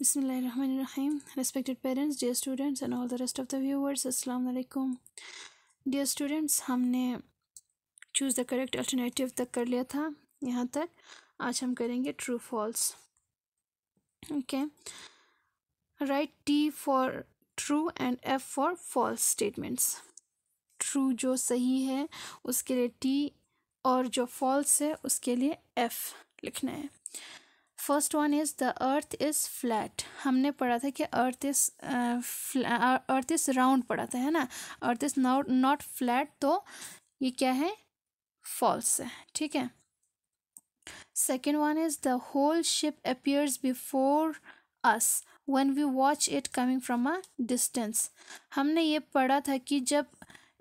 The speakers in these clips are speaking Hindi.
Bismillahirrahmanirrahim. Respected parents, dear students and all the rest of the viewers, Assalamu alaikum. Dear students, हमने चूज़ द करेक्ट अल्टरनेटिव तक कर लिया था यहाँ तक आज हम करेंगे true false okay right T for true and F for false statements true जो सही है उसके लिए टी और जो फॉल्स है उसके लिए एफ लिखना है first one is the earth is flat हमने पढ़ा था कि earth is earth is round पढ़ा था है ना earth is not not flat तो ये क्या है फॉल्स है ठीक है second one is the whole ship appears before us one we watch it coming from a distance हमने ये पढ़ा था कि जब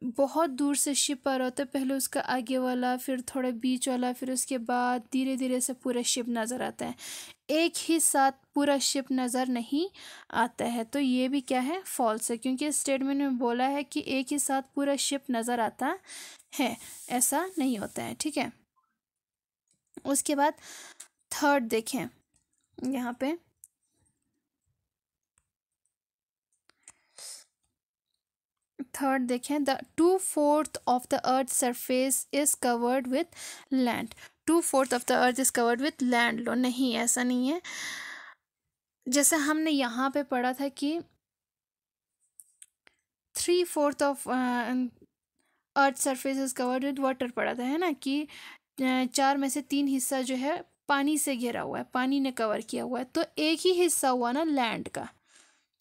बहुत दूर से शिप आ रहा होता है पहले उसका आगे वाला फिर थोड़ा बीच वाला फिर उसके बाद धीरे धीरे से पूरा शिप नज़र आता है एक ही साथ पूरा शिप नज़र नहीं आता है तो ये भी क्या है फॉल्स है क्योंकि स्टेटमेंट में बोला है कि एक ही साथ पूरा शिप नज़र आता है ऐसा नहीं होता है ठीक है उसके बाद थर्ड देखें यहाँ पे थर्ड देखें the two fourth of the earth surface is covered with land two fourth of the earth is covered with land लो नहीं ऐसा नहीं है जैसे हमने यहाँ पे पढ़ा था कि three fourth of earth surface is covered with water पढ़ा था है ना कि चार में से तीन हिस्सा जो है पानी से घिरा हुआ है पानी ने कवर किया हुआ है तो एक ही हिस्सा हुआ ना लैंड का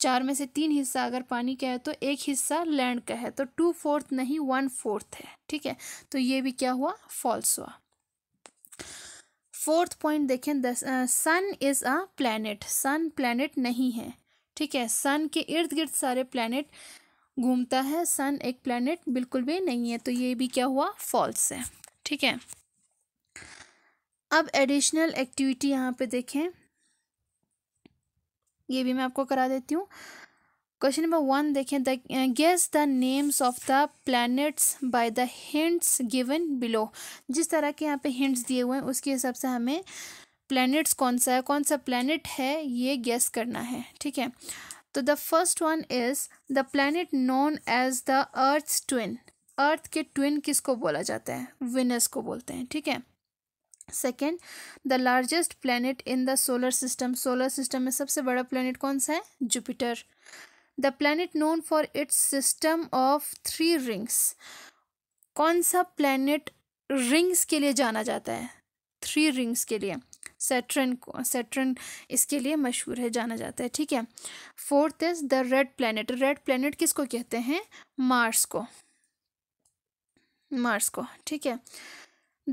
चार में से तीन हिस्सा अगर पानी का है तो एक हिस्सा लैंड का है तो टू फोर्थ नहीं वन फोर्थ है ठीक है तो ये भी क्या हुआ फॉल्स हुआ फोर्थ पॉइंट देखें sun is a planet sun planet नहीं है ठीक है सन के इर्द गिर्द सारे प्लैनेट घूमता है सन एक प्लैनेट बिल्कुल भी नहीं है तो ये भी क्या हुआ फॉल्स है ठीक है अब एडिशनल एक्टिविटी यहाँ पे देखें ये भी मैं आपको करा देती हूँ क्वेश्चन नंबर वन देखें the guess the names of the planets by the hints given below जिस तरह के यहाँ पे हिंट्स दिए हुए हैं उसके हिसाब से हमें प्लैनेट्स कौन सा है कौन सा प्लैनेट है ये गेस करना है ठीक है तो the first one is the planet known as the earth twin earth के ट्विन किसको बोला जाता है विनस को बोलते हैं ठीक है second the largest planet in the solar system solar system में सबसे बड़ा प्लानट कौन सा है Jupiter the planet known for its system of three rings कौन सा प्लानट रिंग्स के लिए जाना जाता है थ्री रिंग्स के लिए सेट्रन को सेटरन इसके लिए मशहूर है जाना जाता है ठीक है fourth is the red planet red planet किसको कहते हैं मार्स को मार्स को ठीक है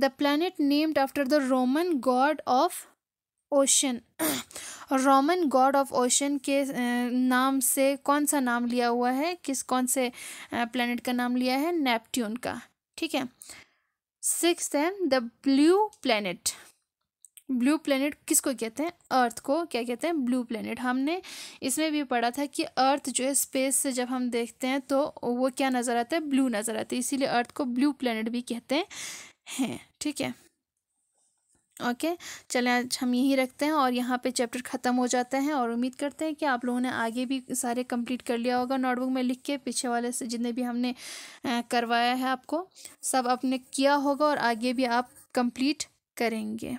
the planet named after the Roman god of ocean Roman god of ocean के नाम से कौन सा नाम लिया हुआ है किस कौन से प्लानट का नाम लिया है नेपट्यून का ठीक है सिक्स है the blue planet blue planet किसको कहते हैं अर्थ को क्या कहते हैं ब्लू प्लानट हमने इसमें भी पढ़ा था कि अर्थ जो है स्पेस से जब हम देखते हैं तो वो क्या नज़र आता है ब्लू नज़र आता है इसीलिए अर्थ को ब्लू प्लानट भी कहते हैं हैं ठीक है ओके okay, चलें आज हम यहीं रखते हैं और यहाँ पे चैप्टर ख़त्म हो जाता है और उम्मीद करते हैं कि आप लोगों ने आगे भी सारे कंप्लीट कर लिया होगा नोटबुक में लिख के पीछे वाले से जितने भी हमने करवाया है आपको सब आपने किया होगा और आगे भी आप कंप्लीट करेंगे